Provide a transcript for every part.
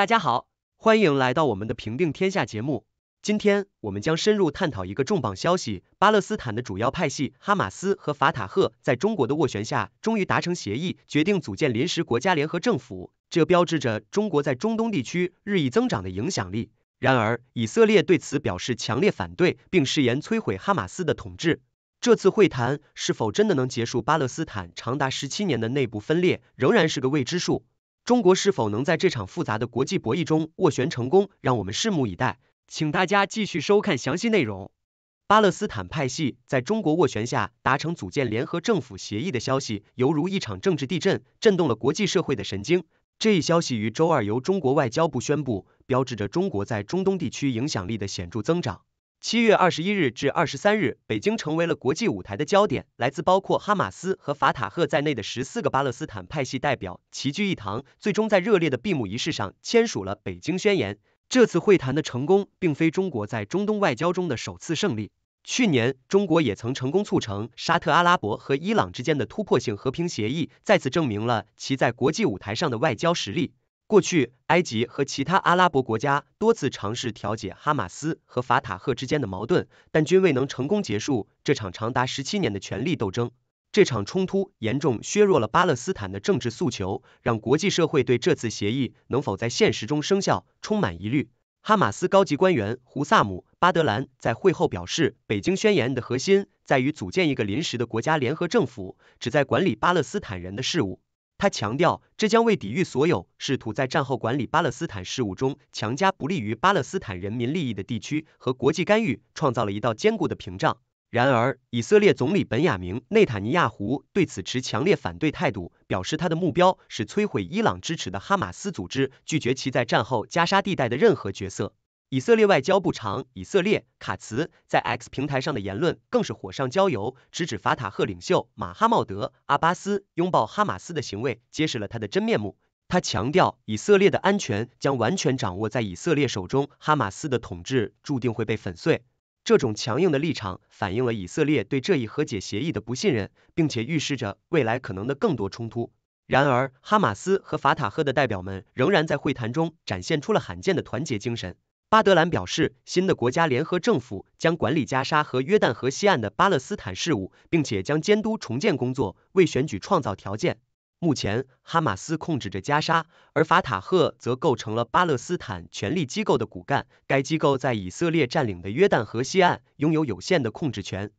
大家好，欢迎来到我们的《平定天下》节目。今天我们将深入探讨一个重磅消息：巴勒斯坦的主要派系哈马斯和法塔赫在中国的斡旋下，终于达成协议，决定组建临时国家联合政府。这标志着中国在中东地区日益增长的影响力。然而，以色列对此表示强烈反对，并誓言摧毁哈马斯的统治。这次会谈是否真的能结束巴勒斯坦长达十七年的内部分裂，仍然是个未知数。中国是否能在这场复杂的国际博弈中斡旋成功，让我们拭目以待。请大家继续收看详细内容。巴勒斯坦派系在中国斡旋下达成组建联合政府协议的消息，犹如一场政治地震，震动了国际社会的神经。这一消息于周二由中国外交部宣布，标志着中国在中东地区影响力的显著增长。七月二十一日至二十三日，北京成为了国际舞台的焦点。来自包括哈马斯和法塔赫在内的十四个巴勒斯坦派系代表齐聚一堂，最终在热烈的闭幕仪式上签署了《北京宣言》。这次会谈的成功，并非中国在中东外交中的首次胜利。去年，中国也曾成功促成沙特阿拉伯和伊朗之间的突破性和平协议，再次证明了其在国际舞台上的外交实力。过去，埃及和其他阿拉伯国家多次尝试调解哈马斯和法塔赫之间的矛盾，但均未能成功结束这场长达十七年的权力斗争。这场冲突严重削弱了巴勒斯坦的政治诉求，让国际社会对这次协议能否在现实中生效充满疑虑。哈马斯高级官员胡萨姆·巴德兰在会后表示，北京宣言的核心在于组建一个临时的国家联合政府，旨在管理巴勒斯坦人的事务。他强调，这将为抵御所有试图在战后管理巴勒斯坦事务中强加不利于巴勒斯坦人民利益的地区和国际干预，创造了一道坚固的屏障。然而，以色列总理本雅明·内塔尼亚胡对此持强烈反对态度，表示他的目标是摧毁伊朗支持的哈马斯组织，拒绝其在战后加沙地带的任何角色。以色列外交部长以色列卡茨在 X 平台上的言论更是火上浇油，直指法塔赫领袖马哈茂德阿巴斯拥抱哈马斯的行为揭示了他的真面目。他强调，以色列的安全将完全掌握在以色列手中，哈马斯的统治注定会被粉碎。这种强硬的立场反映了以色列对这一和解协议的不信任，并且预示着未来可能的更多冲突。然而，哈马斯和法塔赫的代表们仍然在会谈中展现出了罕见的团结精神。巴德兰表示，新的国家联合政府将管理加沙和约旦河西岸的巴勒斯坦事务，并且将监督重建工作，为选举创造条件。目前，哈马斯控制着加沙，而法塔赫则构成了巴勒斯坦权力机构的骨干。该机构在以色列占领的约旦河西岸拥有有限的控制权。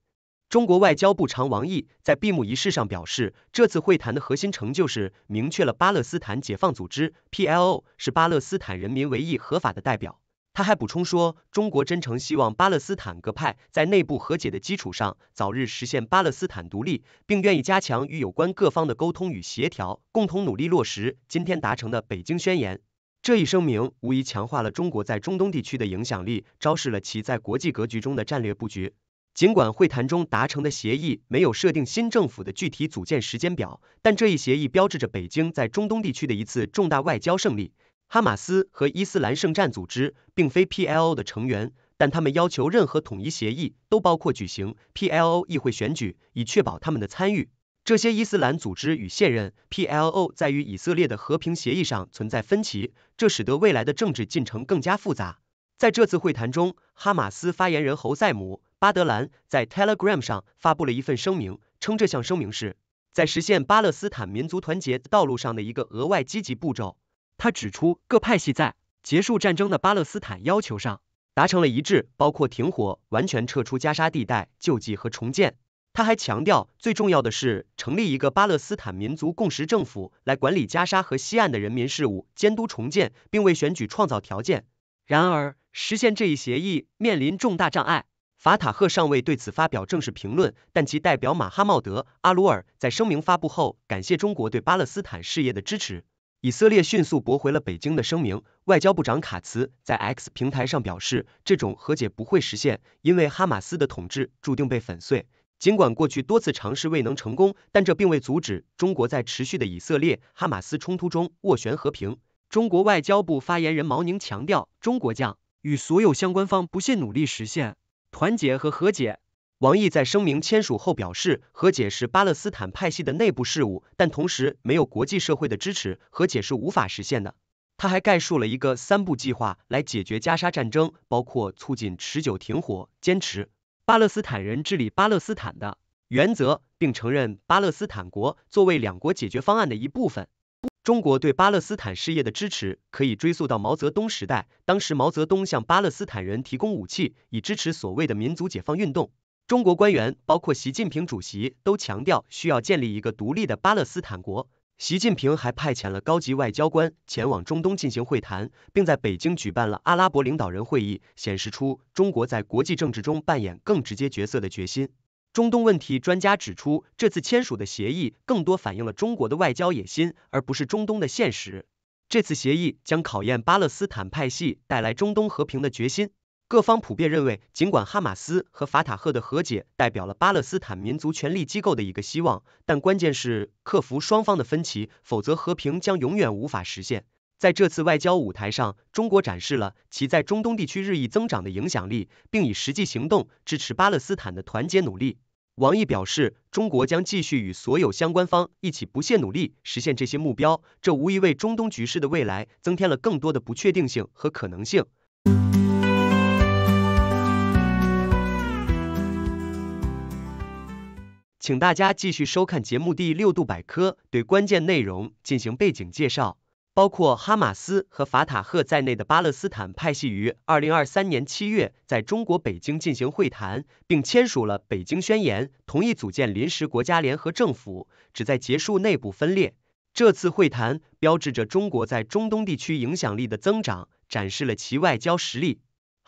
中国外交部长王毅在闭幕仪式上表示，这次会谈的核心成就是明确了巴勒斯坦解放组织 （PLO） 是巴勒斯坦人民唯一合法的代表。他还补充说，中国真诚希望巴勒斯坦各派在内部和解的基础上，早日实现巴勒斯坦独立，并愿意加强与有关各方的沟通与协调，共同努力落实今天达成的北京宣言。这一声明无疑强化了中国在中东地区的影响力，昭示了其在国际格局中的战略布局。尽管会谈中达成的协议没有设定新政府的具体组建时间表，但这一协议标志着北京在中东地区的一次重大外交胜利。哈马斯和伊斯兰圣战组织并非 P L O 的成员，但他们要求任何统一协议都包括举行 P L O 议会选举，以确保他们的参与。这些伊斯兰组织与现任 P L O 在与以色列的和平协议上存在分歧，这使得未来的政治进程更加复杂。在这次会谈中，哈马斯发言人侯赛姆·巴德兰在 Telegram 上发布了一份声明，称这项声明是在实现巴勒斯坦民族团结道路上的一个额外积极步骤。他指出，各派系在结束战争的巴勒斯坦要求上达成了一致，包括停火、完全撤出加沙地带、救济和重建。他还强调，最重要的是成立一个巴勒斯坦民族共识政府来管理加沙和西岸的人民事务、监督重建，并为选举创造条件。然而，实现这一协议面临重大障碍。法塔赫尚未对此发表正式评论，但其代表马哈茂德·阿鲁尔在声明发布后感谢中国对巴勒斯坦事业的支持。以色列迅速驳回了北京的声明。外交部长卡茨在 X 平台上表示，这种和解不会实现，因为哈马斯的统治注定被粉碎。尽管过去多次尝试未能成功，但这并未阻止中国在持续的以色列哈马斯冲突中斡旋和平。中国外交部发言人毛宁强调，中国将与所有相关方不懈努力实现团结和和解。王毅在声明签署后表示，和解是巴勒斯坦派系的内部事务，但同时没有国际社会的支持，和解是无法实现的。他还概述了一个三步计划来解决加沙战争，包括促进持久停火、坚持巴勒斯坦人治理巴勒斯坦的原则，并承认巴勒斯坦国作为两国解决方案的一部分。中国对巴勒斯坦事业的支持可以追溯到毛泽东时代，当时毛泽东向巴勒斯坦人提供武器，以支持所谓的民族解放运动。中国官员，包括习近平主席，都强调需要建立一个独立的巴勒斯坦国。习近平还派遣了高级外交官前往中东进行会谈，并在北京举办了阿拉伯领导人会议，显示出中国在国际政治中扮演更直接角色的决心。中东问题专家指出，这次签署的协议更多反映了中国的外交野心，而不是中东的现实。这次协议将考验巴勒斯坦派系带来中东和平的决心。各方普遍认为，尽管哈马斯和法塔赫的和解代表了巴勒斯坦民族权力机构的一个希望，但关键是克服双方的分歧，否则和平将永远无法实现。在这次外交舞台上，中国展示了其在中东地区日益增长的影响力，并以实际行动支持巴勒斯坦的团结努力。王毅表示，中国将继续与所有相关方一起不懈努力，实现这些目标。这无疑为中东局势的未来增添了更多的不确定性和可能性。请大家继续收看节目第六度百科，对关键内容进行背景介绍。包括哈马斯和法塔赫在内的巴勒斯坦派系于二零二三年七月在中国北京进行会谈，并签署了《北京宣言》，同意组建临时国家联合政府，旨在结束内部分裂。这次会谈标志着中国在中东地区影响力的增长，展示了其外交实力。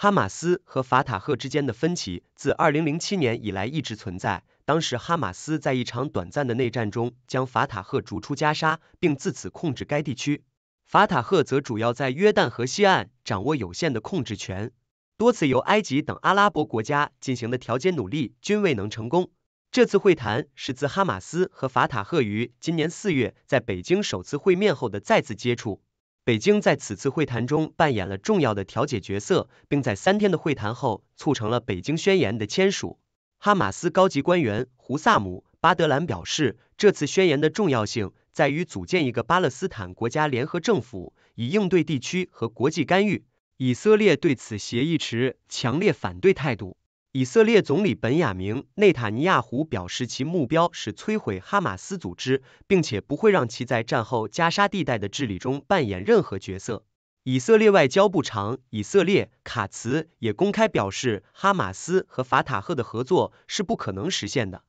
哈马斯和法塔赫之间的分歧自2007年以来一直存在。当时，哈马斯在一场短暂的内战中将法塔赫逐出加沙，并自此控制该地区。法塔赫则主要在约旦河西岸掌握有限的控制权。多次由埃及等阿拉伯国家进行的调解努力均未能成功。这次会谈是自哈马斯和法塔赫于今年四月在北京首次会面后的再次接触。北京在此次会谈中扮演了重要的调解角色，并在三天的会谈后促成了《北京宣言》的签署。哈马斯高级官员胡萨姆·巴德兰表示，这次宣言的重要性在于组建一个巴勒斯坦国家联合政府，以应对地区和国际干预。以色列对此协议持强烈反对态度。以色列总理本雅明·内塔尼亚胡表示，其目标是摧毁哈马斯组织，并且不会让其在战后加沙地带的治理中扮演任何角色。以色列外交部长以色列卡茨也公开表示，哈马斯和法塔赫的合作是不可能实现的。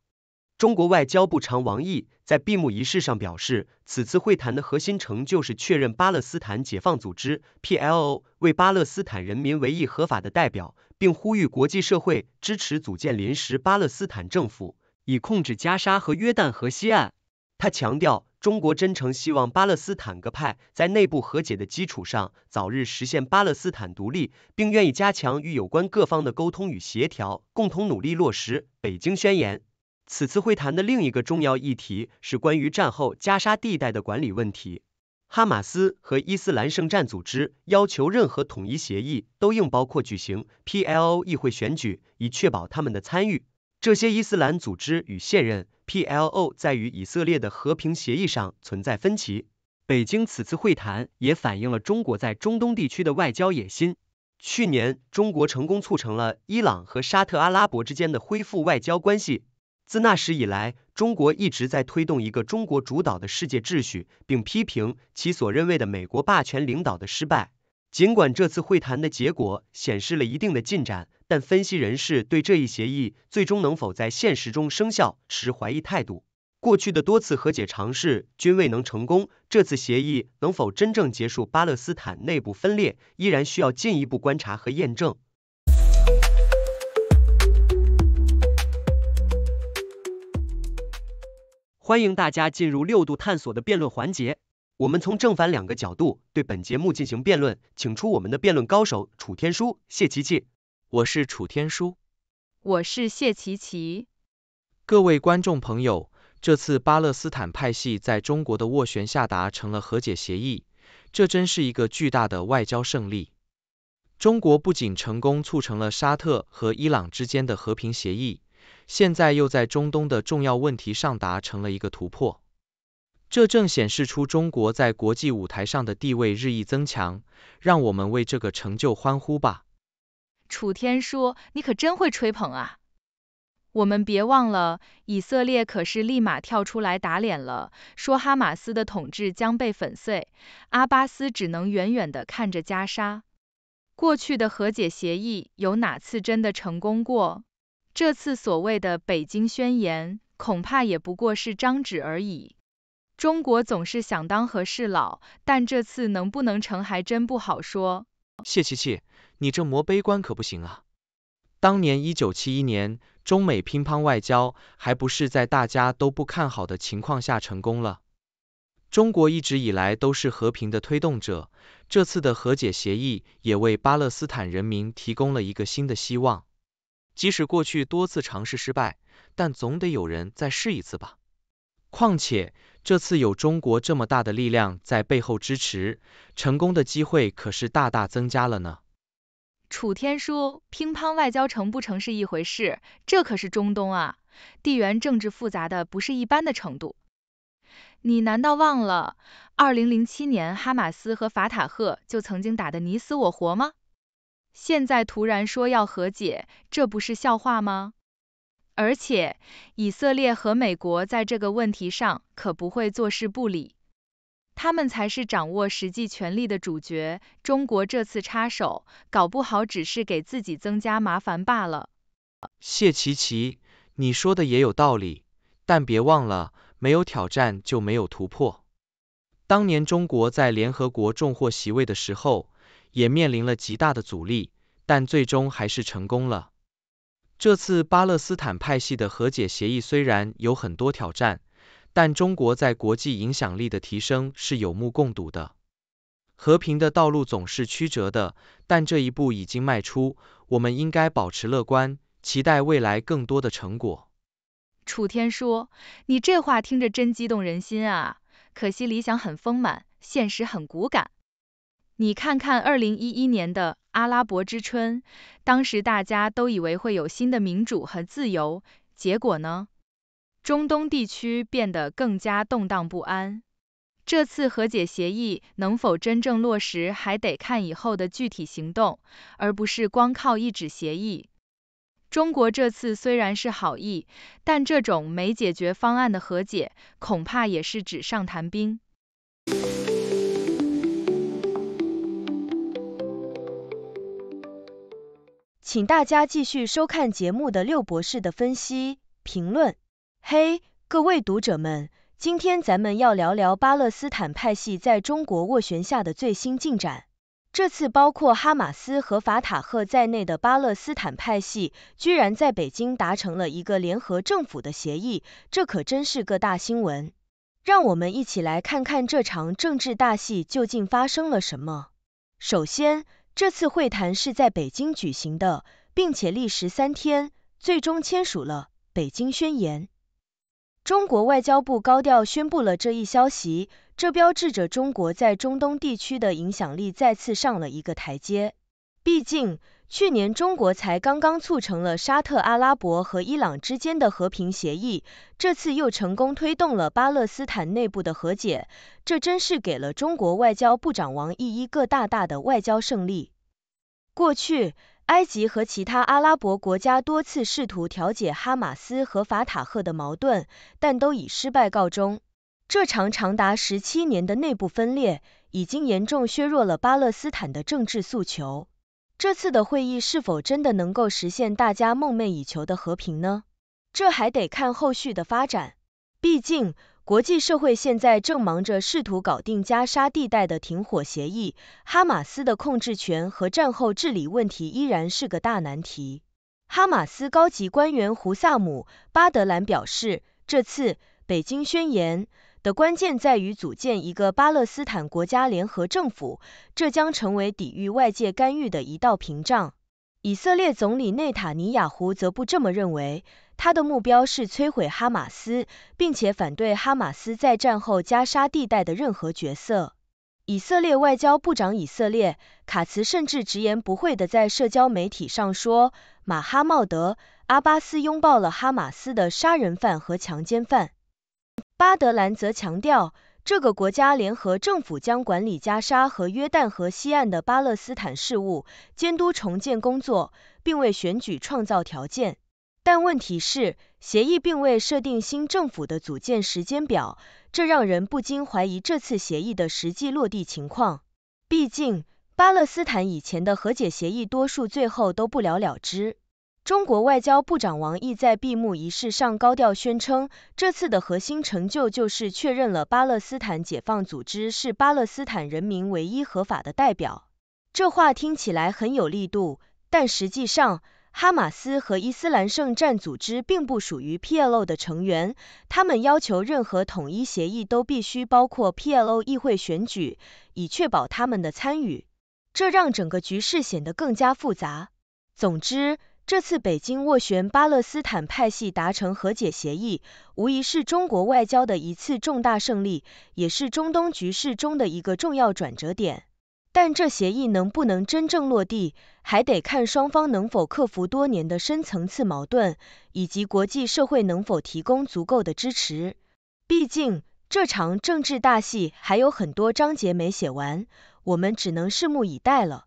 中国外交部长王毅在闭幕仪式上表示，此次会谈的核心成就是确认巴勒斯坦解放组织 （PLO） 为巴勒斯坦人民唯一合法的代表，并呼吁国际社会支持组建临时巴勒斯坦政府，以控制加沙和约旦河西岸。他强调，中国真诚希望巴勒斯坦各派在内部和解的基础上，早日实现巴勒斯坦独立，并愿意加强与有关各方的沟通与协调，共同努力落实《北京宣言》。此次会谈的另一个重要议题是关于战后加沙地带的管理问题。哈马斯和伊斯兰圣战组织要求任何统一协议都应包括举行 P L O 议会选举，以确保他们的参与。这些伊斯兰组织与现任 P L O 在与以色列的和平协议上存在分歧。北京此次会谈也反映了中国在中东地区的外交野心。去年，中国成功促成了伊朗和沙特阿拉伯之间的恢复外交关系。自那时以来，中国一直在推动一个中国主导的世界秩序，并批评其所认为的美国霸权领导的失败。尽管这次会谈的结果显示了一定的进展，但分析人士对这一协议最终能否在现实中生效持怀疑态度。过去的多次和解尝试均未能成功，这次协议能否真正结束巴勒斯坦内部分裂，依然需要进一步观察和验证。欢迎大家进入六度探索的辩论环节，我们从正反两个角度对本节目进行辩论，请出我们的辩论高手楚天舒、谢琪琪。我是楚天舒，我是谢琪琪。各位观众朋友，这次巴勒斯坦派系在中国的斡旋下达成了和解协议，这真是一个巨大的外交胜利。中国不仅成功促成了沙特和伊朗之间的和平协议。现在又在中东的重要问题上达成了一个突破，这正显示出中国在国际舞台上的地位日益增强，让我们为这个成就欢呼吧！楚天舒，你可真会吹捧啊！我们别忘了，以色列可是立马跳出来打脸了，说哈马斯的统治将被粉碎，阿巴斯只能远远地看着加沙。过去的和解协议有哪次真的成功过？这次所谓的北京宣言，恐怕也不过是张纸而已。中国总是想当和事佬，但这次能不能成还真不好说。谢琪琪，你这魔悲观可不行啊！当年一九七一年中美乒乓外交，还不是在大家都不看好的情况下成功了？中国一直以来都是和平的推动者，这次的和解协议也为巴勒斯坦人民提供了一个新的希望。即使过去多次尝试失败，但总得有人再试一次吧。况且这次有中国这么大的力量在背后支持，成功的机会可是大大增加了呢。楚天舒，乒乓外交成不成是一回事，这可是中东啊，地缘政治复杂的不是一般的程度。你难道忘了，二零零七年哈马斯和法塔赫就曾经打得你死我活吗？现在突然说要和解，这不是笑话吗？而且以色列和美国在这个问题上可不会坐视不理，他们才是掌握实际权力的主角。中国这次插手，搞不好只是给自己增加麻烦罢了。谢琪琪，你说的也有道理，但别忘了，没有挑战就没有突破。当年中国在联合国重获席位的时候。也面临了极大的阻力，但最终还是成功了。这次巴勒斯坦派系的和解协议虽然有很多挑战，但中国在国际影响力的提升是有目共睹的。和平的道路总是曲折的，但这一步已经迈出，我们应该保持乐观，期待未来更多的成果。楚天说：“你这话听着真激动人心啊，可惜理想很丰满，现实很骨感。”你看看2011年的阿拉伯之春，当时大家都以为会有新的民主和自由，结果呢，中东地区变得更加动荡不安。这次和解协议能否真正落实，还得看以后的具体行动，而不是光靠一纸协议。中国这次虽然是好意，但这种没解决方案的和解，恐怕也是纸上谈兵。请大家继续收看节目的六博士的分析评论。嘿，各位读者们，今天咱们要聊聊巴勒斯坦派系在中国斡旋下的最新进展。这次包括哈马斯和法塔赫在内的巴勒斯坦派系居然在北京达成了一个联合政府的协议，这可真是个大新闻。让我们一起来看看这场政治大戏究竟发生了什么。首先，这次会谈是在北京举行的，并且历时三天，最终签署了《北京宣言》。中国外交部高调宣布了这一消息，这标志着中国在中东地区的影响力再次上了一个台阶。毕竟，去年中国才刚刚促成了沙特阿拉伯和伊朗之间的和平协议，这次又成功推动了巴勒斯坦内部的和解，这真是给了中国外交部长王毅一个大大的外交胜利。过去，埃及和其他阿拉伯国家多次试图调解哈马斯和法塔赫的矛盾，但都以失败告终。这场长达十七年的内部分裂，已经严重削弱了巴勒斯坦的政治诉求。这次的会议是否真的能够实现大家梦寐以求的和平呢？这还得看后续的发展。毕竟，国际社会现在正忙着试图搞定加沙地带的停火协议，哈马斯的控制权和战后治理问题依然是个大难题。哈马斯高级官员胡萨姆·巴德兰表示，这次北京宣言。的关键在于组建一个巴勒斯坦国家联合政府，这将成为抵御外界干预的一道屏障。以色列总理内塔尼亚胡则不这么认为，他的目标是摧毁哈马斯，并且反对哈马斯在战后加沙地带的任何角色。以色列外交部长以色列卡茨甚至直言不讳地在社交媒体上说：“马哈茂德·阿巴斯拥抱了哈马斯的杀人犯和强奸犯。”巴德兰则强调，这个国家联合政府将管理加沙和约旦河西岸的巴勒斯坦事务，监督重建工作，并为选举创造条件。但问题是，协议并未设定新政府的组建时间表，这让人不禁怀疑这次协议的实际落地情况。毕竟，巴勒斯坦以前的和解协议多数最后都不了了之。中国外交部长王毅在闭幕仪式上高调宣称，这次的核心成就就是确认了巴勒斯坦解放组织是巴勒斯坦人民唯一合法的代表。这话听起来很有力度，但实际上，哈马斯和伊斯兰圣战组织并不属于 PLO 的成员。他们要求任何统一协议都必须包括 PLO 议会选举，以确保他们的参与，这让整个局势显得更加复杂。总之，这次北京斡旋巴勒斯坦派系达成和解协议，无疑是中国外交的一次重大胜利，也是中东局势中的一个重要转折点。但这协议能不能真正落地，还得看双方能否克服多年的深层次矛盾，以及国际社会能否提供足够的支持。毕竟，这场政治大戏还有很多章节没写完，我们只能拭目以待了。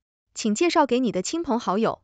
请介绍给你的亲朋好友。